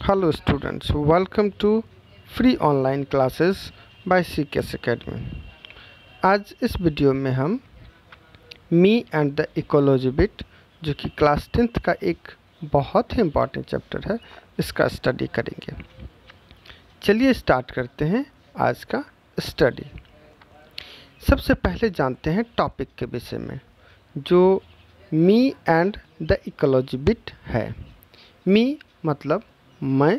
Hello students welcome to free online classes by C K academy आज इस video में हम me and the ecology bit जो कि क्लास टेंथ का एक बहुत ही इम्पॉर्टेंट चैप्टर है इसका स्टडी करेंगे चलिए स्टार्ट करते हैं आज का स्टडी सबसे पहले जानते हैं टॉपिक के विषय में जो me and the ecology bit है मी मतलब मैं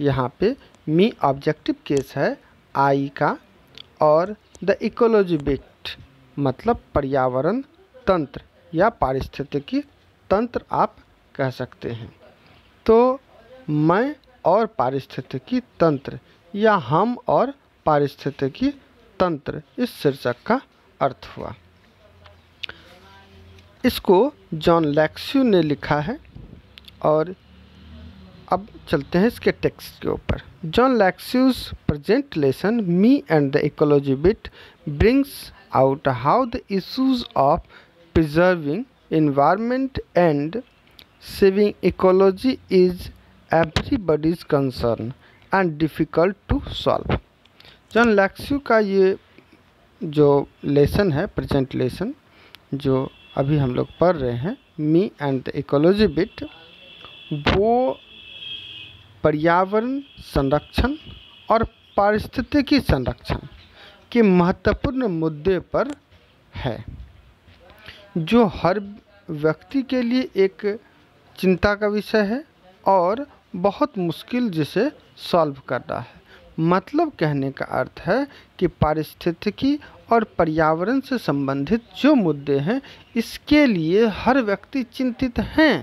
यहाँ पे मी ऑब्जेक्टिव केस है आई का और द इकोलॉजी बिक्ट मतलब पर्यावरण तंत्र या पारिस्थितिकी तंत्र आप कह सकते हैं तो मैं और पारिस्थितिकी तंत्र या हम और पारिस्थितिकी तंत्र इस शीर्षक का अर्थ हुआ इसको जॉन लैक्स्यू ने लिखा है और अब चलते हैं इसके टेक्स्ट के ऊपर जॉन लैक्स्यूज present lesson me and the ecology bit brings out how the issues of preserving environment and saving ecology is everybody's concern and difficult to solve John लैक्स्यू का ये जो लेसन है प्रजेंट लेसन जो अभी हम लोग पढ़ रहे हैं me and the ecology bit वो पर्यावरण संरक्षण और पारिस्थितिकी संरक्षण के महत्वपूर्ण मुद्दे पर है जो हर व्यक्ति के लिए एक चिंता का विषय है और बहुत मुश्किल जिसे सॉल्व करना है मतलब कहने का अर्थ है कि पारिस्थितिकी और पर्यावरण से संबंधित जो मुद्दे हैं इसके लिए हर व्यक्ति चिंतित हैं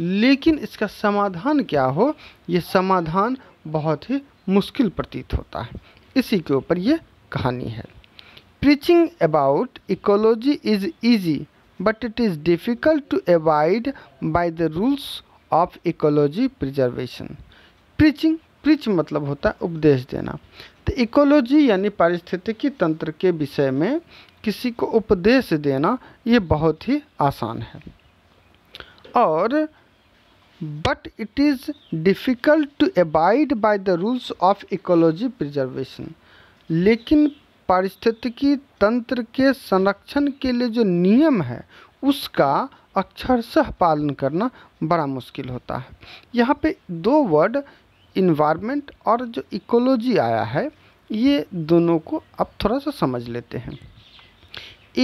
लेकिन इसका समाधान क्या हो ये समाधान बहुत ही मुश्किल प्रतीत होता है इसी के ऊपर ये कहानी है preaching about ecology is easy but it is difficult to avoid by the rules of ecology preservation preaching preach मतलब होता है उपदेश देना तो इकोलॉजी यानी पारिस्थितिकी तंत्र के विषय में किसी को उपदेश देना ये बहुत ही आसान है और but it is difficult to abide by the rules of ecology preservation लेकिन पारिस्थितिकी तंत्र के संरक्षण के लिए जो नियम है उसका अक्षरशः पालन करना बड़ा मुश्किल होता है यहाँ पे दो वर्ड इन्वायरमेंट और जो इकोलॉजी आया है ये दोनों को आप थोड़ा सा समझ लेते हैं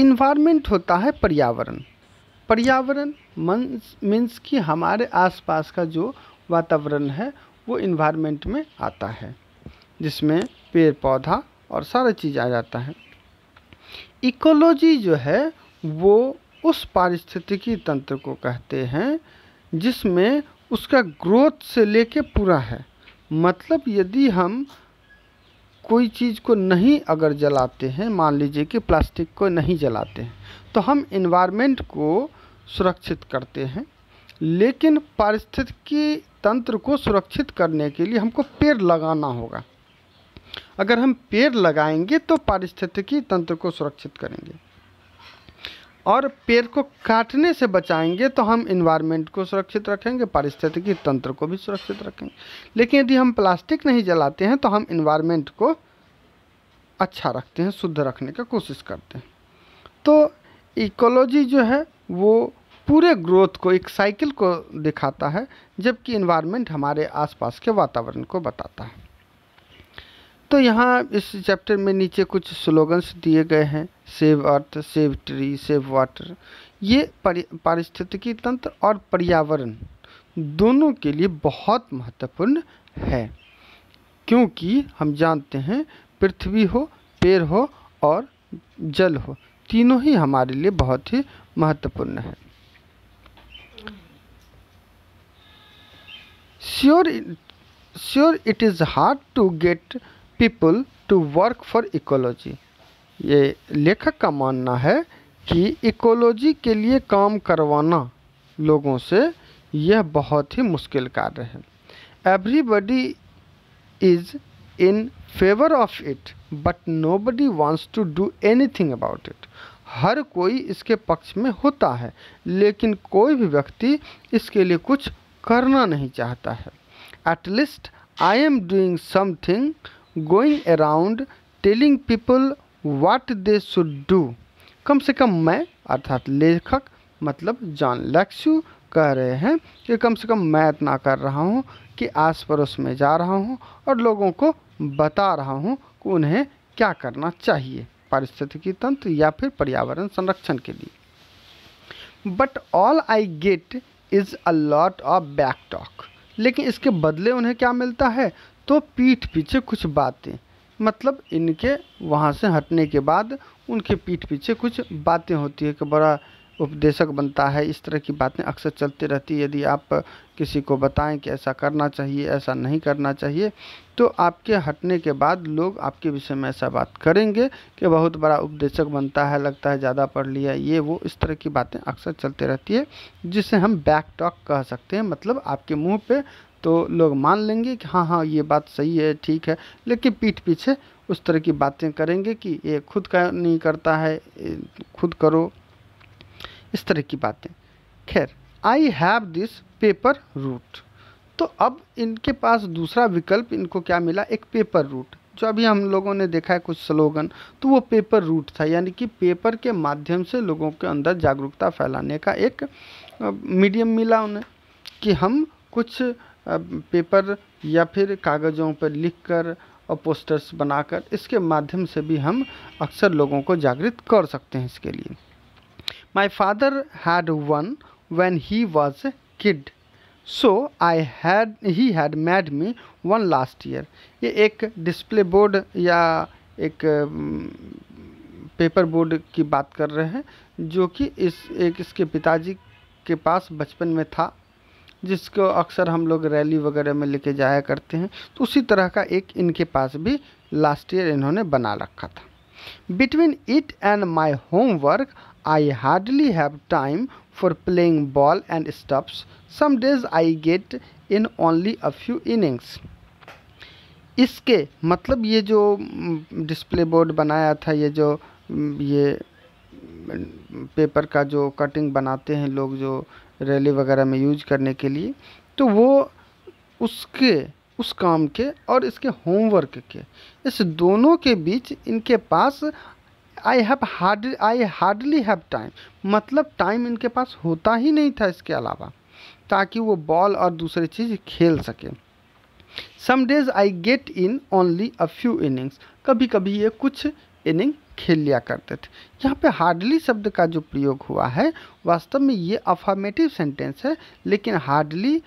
इन्वायरमेंट होता है पर्यावरण पर्यावरण मन मीन्स कि हमारे आसपास का जो वातावरण है वो इन्वायरमेंट में आता है जिसमें पेड़ पौधा और सारा चीज़ आ जाता है इकोलॉजी जो है वो उस पारिस्थितिकी तंत्र को कहते हैं जिसमें उसका ग्रोथ से लेके पूरा है मतलब यदि हम कोई चीज़ को नहीं अगर जलाते हैं मान लीजिए कि प्लास्टिक को नहीं जलाते हैं तो हम इन्वायरमेंट को सुरक्षित करते हैं लेकिन पारिस्थितिकी तंत्र को सुरक्षित करने के लिए हमको पेड़ लगाना होगा अगर हम पेड़ लगाएंगे तो पारिस्थितिकी तंत्र को सुरक्षित करेंगे और पेड़ को काटने से बचाएंगे तो हम इन्वायरमेंट को सुरक्षित रखेंगे पारिस्थितिकी तंत्र को भी सुरक्षित रखेंगे लेकिन यदि हम प्लास्टिक नहीं जलाते हैं तो हम इन्वायरमेंट को अच्छा रखते हैं शुद्ध रखने का कोशिश करते हैं तो इकोलॉजी जो है वो पूरे ग्रोथ को एक साइकिल को दिखाता है जबकि इन्वायरमेंट हमारे आसपास के वातावरण को बताता है तो यहाँ इस चैप्टर में नीचे कुछ स्लोगन्स दिए गए हैं save earth save tree save water ये पारिस्थितिकी तंत्र और पर्यावरण दोनों के लिए बहुत महत्वपूर्ण है क्योंकि हम जानते हैं पृथ्वी हो पेड़ हो और जल हो तीनों ही हमारे लिए बहुत ही महत्वपूर्ण है sure sure it is hard to get people to work for ecology ये लेखक का मानना है कि इकोलॉजी के लिए काम करवाना लोगों से यह बहुत ही मुश्किल कार्य है everybody is in favour of it but nobody wants to do anything about it हर कोई इसके पक्ष में होता है लेकिन कोई भी व्यक्ति इसके लिए कुछ करना नहीं चाहता है at least I am doing something going around telling people what they should do कम से कम मैं अर्थात लेखक मतलब जॉन लैक्स्यू कह रहे हैं कि कम से कम मैं इतना कर रहा हूँ कि आस पड़ोस में जा रहा हूँ और लोगों को बता रहा हूँ कि उन्हें क्या करना चाहिए पारिस्थितिकी तंत्र या फिर पर्यावरण संरक्षण के लिए but all I get is a lot of back talk लेकिन इसके बदले उन्हें क्या मिलता है तो पीठ पीछे कुछ बातें मतलब इनके वहाँ से हटने के बाद उनके पीठ पीछे कुछ बातें होती है कि बड़ा उपदेशक बनता है इस तरह की बातें अक्सर चलती रहती है यदि आप किसी को बताएं कि ऐसा करना चाहिए ऐसा नहीं करना चाहिए तो आपके हटने के बाद लोग आपके विषय में ऐसा बात करेंगे कि बहुत बड़ा उपदेशक बनता है लगता है ज़्यादा पढ़ लिया ये वो इस तरह की बातें अक्सर चलते रहती है जिसे हम बैक टॉक कह सकते हैं मतलब आपके मुँह पे तो लोग मान लेंगे कि हाँ हाँ ये बात सही है ठीक है लेकिन पीठ पीछे उस तरह की बातें करेंगे कि ये खुद का नहीं करता है खुद करो इस तरह की बातें खैर I have this paper route तो अब इनके पास दूसरा विकल्प इनको क्या मिला एक पेपर रूट जो अभी हम लोगों ने देखा है कुछ स्लोगन तो वो पेपर रूट था यानी कि पेपर के माध्यम से लोगों के अंदर जागरूकता फैलाने का एक मीडियम मिला उन्हें कि हम कुछ पेपर या फिर कागज़ों पर लिखकर और पोस्टर्स बनाकर इसके माध्यम से भी हम अक्सर लोगों को जागृत कर सकते हैं इसके लिए my father had one when he was kid so I had he had made me one last year ये एक डिस्प्ले बोर्ड या एक पेपर mm, बोर्ड की बात कर रहे हैं जो कि इस एक इसके पिताजी के पास बचपन में था जिसको अक्सर हम लोग रैली वगैरह में लेके जाया करते हैं तो उसी तरह का एक इनके पास भी लास्ट ईयर इन्होंने बना रखा था between it and my homework I hardly have time for playing ball and stumps some days I get in only a few innings इसके मतलब ये जो डिस्प्ले हम्म, बोर्ड बनाया था ये जो हम्म, ये पेपर हम्म, का जो कटिंग बनाते हैं लोग जो रैली वगैरह में यूज करने के लिए तो वो उसके उस काम के और इसके होमवर्क के इस दोनों के बीच इनके पास I have hard I hardly have time मतलब टाइम इनके पास होता ही नहीं था इसके अलावा ताकि वो बॉल और दूसरी चीज़ खेल सकें some days I get in only a few innings कभी कभी ये कुछ इनिंग खेल लिया करते थे यहाँ पे हार्डली शब्द का जो प्रयोग हुआ है वास्तव में ये अफॉर्मेटिव सेंटेंस है लेकिन हार्डली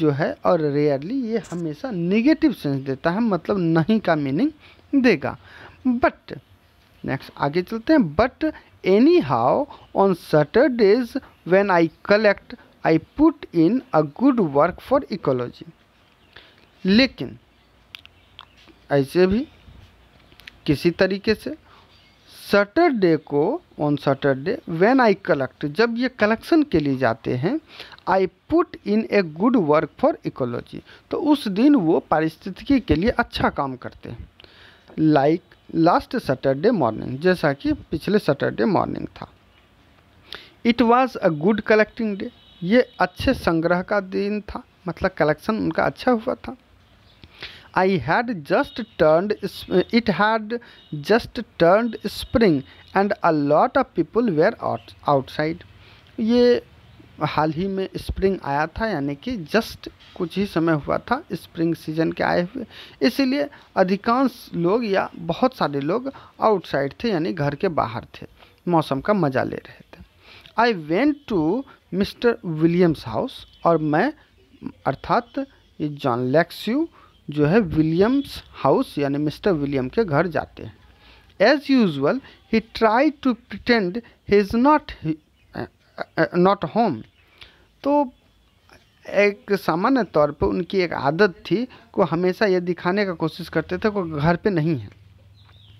जो है और रेयरली ये हमेशा निगेटिव सेंस देता है मतलब नहीं का मीनिंग देगा बट नेक्स्ट आगे चलते हैं but anyhow on Saturdays when I collect I put in a good work for ecology लेकिन ऐसे भी किसी तरीके से सटरडे को on Saturday when I collect जब ये कलेक्शन के लिए जाते हैं I put in a good work for ecology तो उस दिन वो पारिस्थितिकी के लिए अच्छा काम करते हैं लाइक लास्ट सटरडे मॉर्निंग जैसा कि पिछले सटरडे मॉर्निंग था it was a good collecting day ये अच्छे संग्रह का दिन था मतलब कलेक्शन उनका अच्छा हुआ था I had just turned it had just turned spring and a lot of people were out, outside ये हाल ही में स्प्रिंग आया था यानी कि जस्ट कुछ ही समय हुआ था स्प्रिंग सीजन के आए हुए इसीलिए अधिकांश लोग या बहुत सारे लोग आउटसाइड थे यानी घर के बाहर थे मौसम का मज़ा ले रहे थे I went to Mr Williams house और मैं अर्थात जॉन लेक्स्यू जो है विलियम्स हाउस यानी मिस्टर विलियम के घर जाते हैं as usual he try to pretend he is not not home तो एक सामान्य तौर पर उनकी एक आदत थी को हमेशा ये दिखाने का कोशिश करते थे कि घर पे नहीं है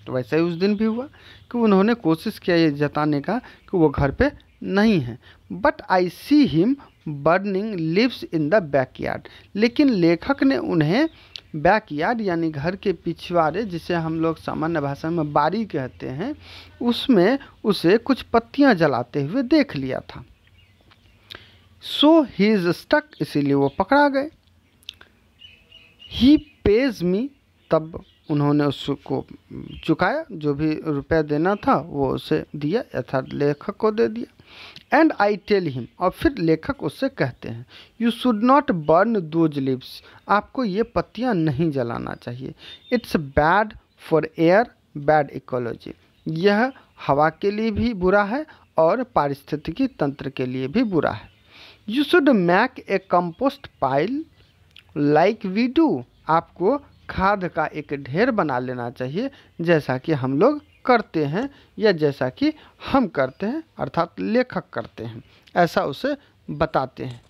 तो वैसा ही उस दिन भी हुआ कि उन्होंने कोशिश किया ये जताने का कि वो घर पे नहीं है but I see him burning leaves in the back लेकिन लेखक ने उन्हें बैकयार्ड यानी घर के पिछवाड़े जिसे हम लोग सामान्य भाषा में बारी कहते हैं उसमें उसे कुछ पत्तियां जलाते हुए देख लिया था सो ही इज स्टक इसीलिए वो पकड़ा गए ही पेज मी तब उन्होंने उसको चुकाया जो भी रुपया देना था वो उसे दिया यथार्थ लेखक को दे दिया एंड आई टेल हिम और फिर लेखक उससे कहते हैं you should not burn those leaves आपको ये पत्तियाँ नहीं जलाना चाहिए it's bad for air bad ecology यह हवा के लिए भी बुरा है और पारिस्थितिकी तंत्र के लिए भी बुरा है you should make a compost pile like we do आपको खाद का एक ढेर बना लेना चाहिए जैसा कि हम लोग करते हैं या जैसा कि हम करते हैं अर्थात लेखक करते हैं ऐसा उसे बताते हैं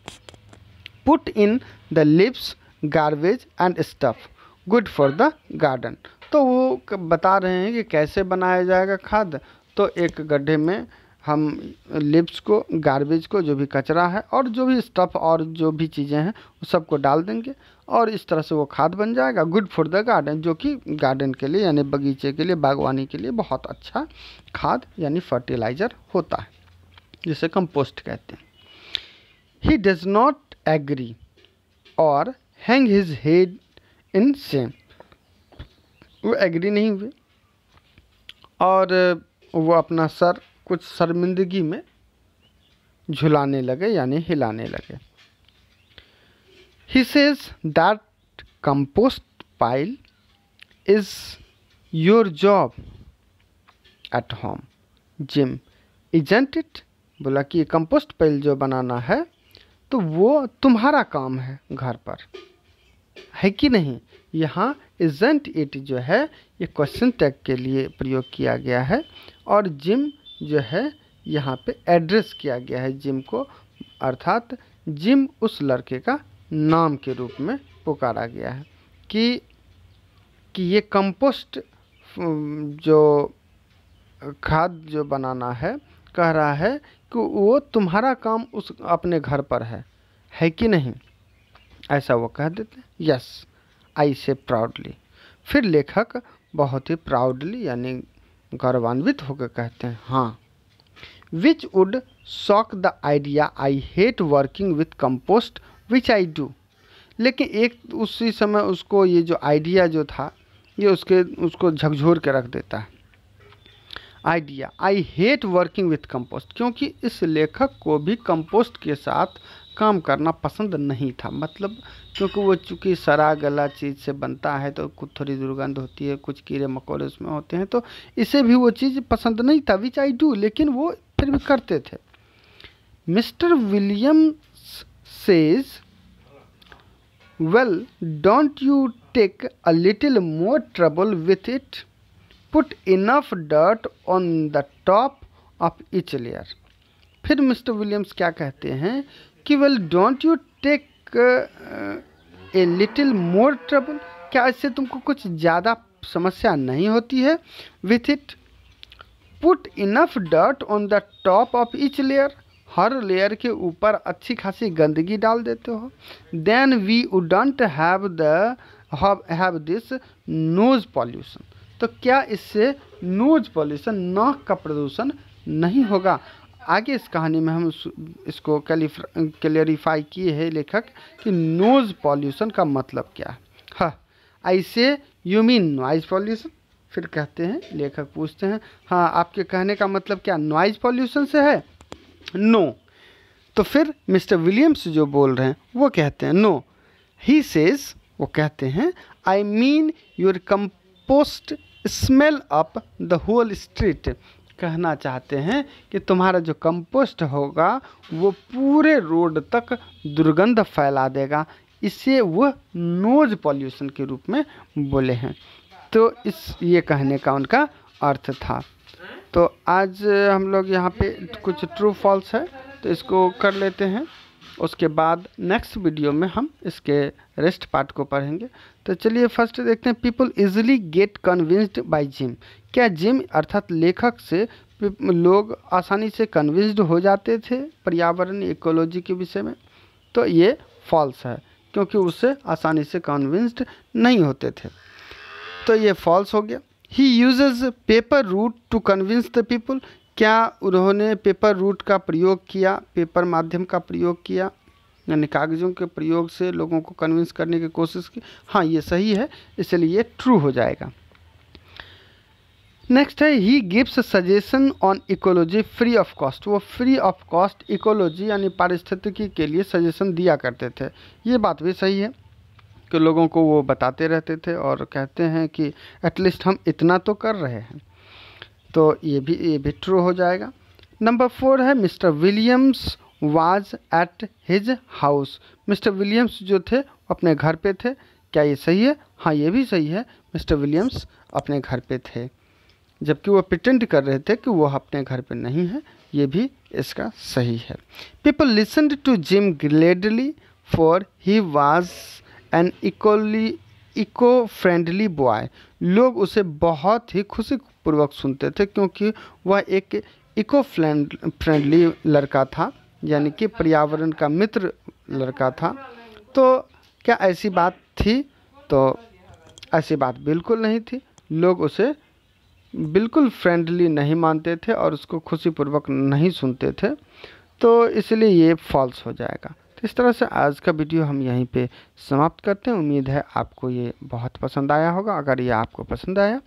put in the leaves garbage and stuff good for the garden तो वो बता रहे हैं कि कैसे बनाया जाएगा खाद तो एक गड्ढे में हम लिप्स को गार्बेज को जो भी कचरा है और जो भी स्टफ़ और जो भी चीज़ें हैं उस सबको डाल देंगे और इस तरह से वो खाद बन जाएगा गुड फॉर द गार्डन जो कि गार्डन के लिए यानी बगीचे के लिए बागवानी के लिए बहुत अच्छा खाद यानी फर्टिलाइज़र होता है जिसे कंपोस्ट कहते हैं ही डज नॉट एग्री और hang his head in shame वो एग्री नहीं हुए और वो अपना सर कुछ शर्मिंदगी में झुलाने लगे यानी हिलाने लगे he says that compost pile is your job at home Jim isn't it बोला कि ये कंपोस्ट पाइल जो बनाना है तो वो तुम्हारा काम है घर पर है कि नहीं यहाँ इजेंट इट जो है ये क्वेश्चन टैग के लिए प्रयोग किया गया है और जिम जो है यहाँ पे एड्रेस किया गया है जिम को अर्थात जिम उस लड़के का नाम के रूप में पुकारा गया है कि कि ये कंपोस्ट जो खाद जो बनाना है कह रहा है कि वो तुम्हारा काम उस अपने घर पर है है कि नहीं ऐसा वो कह देते यस आई से प्राउडली फिर लेखक बहुत ही प्राउडली यानी गौरवान्वित होकर कहते हैं हाँ which would shock the idea I hate working with compost which I do लेकिन एक उसी समय उसको ये जो आइडिया जो था ये उसके उसको झकझोर के रख देता है idea I hate working with compost क्योंकि इस लेखक को भी कंपोस्ट के साथ काम करना पसंद नहीं था मतलब क्योंकि वो चूँकि सरा गला चीज़ से बनता है तो कुछ थोड़ी दुर्गंध होती है कुछ कीड़े मकोड़े उसमें होते हैं तो इसे भी वो चीज़ पसंद नहीं था विच आई डू लेकिन वो फिर भी करते थे Mr Williams says well don't you take a little more trouble with it put enough dirt on the top of each layer फिर मिस्टर विलियम्स क्या कहते हैं कि well don't you take a little more trouble क्या इससे तुमको कुछ ज़्यादा समस्या नहीं होती है with it put enough dirt on the top of each layer हर लेयर के ऊपर अच्छी खासी गंदगी डाल देते हो then we wouldn't have the have this nose pollution तो क्या इससे नोज पॉल्यूशन नाक का प्रदूषण नहीं होगा आगे इस कहानी में हम इसको क्लियरिफाई किए हैं लेखक कि नोज़ पॉल्यूशन का मतलब क्या है हाँ आई से यू मीन नॉइज़ पॉल्यूशन फिर कहते हैं लेखक पूछते हैं हाँ आपके कहने का मतलब क्या नॉइज़ पॉल्यूशन से है नो no. तो फिर मिस्टर विलियम्स जो बोल रहे हैं वो कहते हैं नो ही सेज वो कहते हैं I mean your compost smell up the whole street कहना चाहते हैं कि तुम्हारा जो कंपोस्ट होगा वो पूरे रोड तक दुर्गंध फैला देगा इसे वह नोज पॉल्यूशन के रूप में बोले हैं तो इस ये कहने का उनका अर्थ था तो आज हम लोग यहाँ पे कुछ ट्रू फॉल्स है तो इसको कर लेते हैं उसके बाद नेक्स्ट वीडियो में हम इसके रेस्ट पार्ट को पढ़ेंगे तो चलिए फर्स्ट देखते हैं people easily get convinced by Jim क्या जिम अर्थात लेखक से लोग आसानी से कन्विंस्ड हो जाते थे पर्यावरण इकोलॉजी के विषय में तो ये फॉल्स है क्योंकि उससे आसानी से कन्विंस्ड नहीं होते थे तो ये फॉल्स हो गया he uses paper route to convince the people क्या उन्होंने पेपर रूट का प्रयोग किया पेपर माध्यम का प्रयोग किया यानी कागज़ों के प्रयोग से लोगों को कन्विंस करने की कोशिश की हाँ ये सही है इसलिए ये ट्रू हो जाएगा नेक्स्ट है he gives suggestion on ecology free of cost वो फ्री ऑफ कॉस्ट इकोलॉजी यानी पारिस्थितिकी के लिए सजेशन दिया करते थे ये बात भी सही है कि लोगों को वो बताते रहते थे और कहते हैं कि एटलीस्ट हम इतना तो कर रहे हैं तो ये भी ये भी ट्रू हो जाएगा नंबर फोर है Mr Williams was at his house Mr Williams जो थे अपने घर पे थे क्या ये सही है हाँ ये भी सही है मिस्टर विलियम्स अपने घर पे थे जबकि वो प्रिटेंड कर रहे थे कि वो अपने घर पे नहीं है ये भी इसका सही है people listen to Jim gladly for he was an equally eco friendly boy लोग उसे बहुत ही खुशी पूर्वक सुनते थे क्योंकि वह एक इको फ्रेंडली लड़का था यानी कि पर्यावरण का मित्र लड़का था तो क्या ऐसी बात थी तो ऐसी बात बिल्कुल नहीं थी लोग उसे बिल्कुल फ्रेंडली नहीं मानते थे और उसको खुशी पूर्वक नहीं सुनते थे तो इसलिए ये फॉल्स हो जाएगा तो इस तरह से आज का वीडियो हम यहीं पे समाप्त करते हैं उम्मीद है आपको ये बहुत पसंद आया होगा अगर ये आपको पसंद आया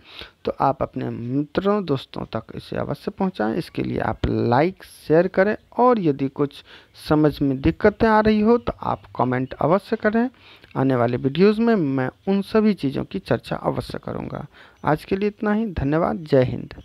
तो आप अपने मित्रों दोस्तों तक इसे अवश्य पहुंचाएं इसके लिए आप लाइक शेयर करें और यदि कुछ समझ में दिक्कतें आ रही हो तो आप कमेंट अवश्य करें आने वाले वीडियोस में मैं उन सभी चीज़ों की चर्चा अवश्य करूँगा आज के लिए इतना ही धन्यवाद जय हिंद